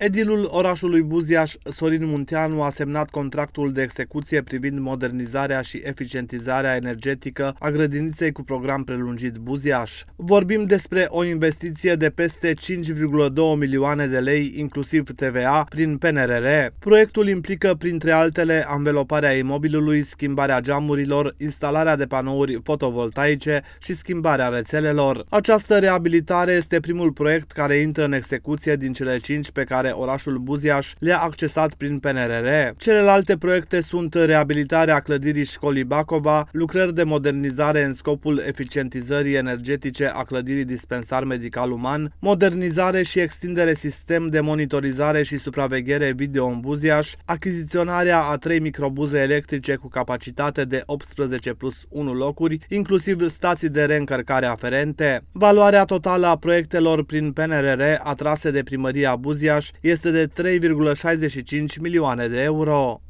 Edilul orașului Buziaș, Sorin Munteanu, a semnat contractul de execuție privind modernizarea și eficientizarea energetică a grădiniței cu program prelungit Buziaș. Vorbim despre o investiție de peste 5,2 milioane de lei, inclusiv TVA, prin PNRR. Proiectul implică, printre altele, anveloparea imobilului, schimbarea geamurilor, instalarea de panouri fotovoltaice și schimbarea rețelelor. Această reabilitare este primul proiect care intră în execuție din cele 5 pe care care orașul Buziaș le-a accesat prin PNRR. Celelalte proiecte sunt reabilitarea clădirii școlii Bacova, lucrări de modernizare în scopul eficientizării energetice a clădirii dispensar medical uman, modernizare și extindere sistem de monitorizare și supraveghere video în Buziaș, achiziționarea a trei microbuze electrice cu capacitate de 18 plus 1 locuri, inclusiv stații de reîncărcare aferente. Valoarea totală a proiectelor prin PNRR atrase de primăria Buziaș este de 3,65 milioane de euro.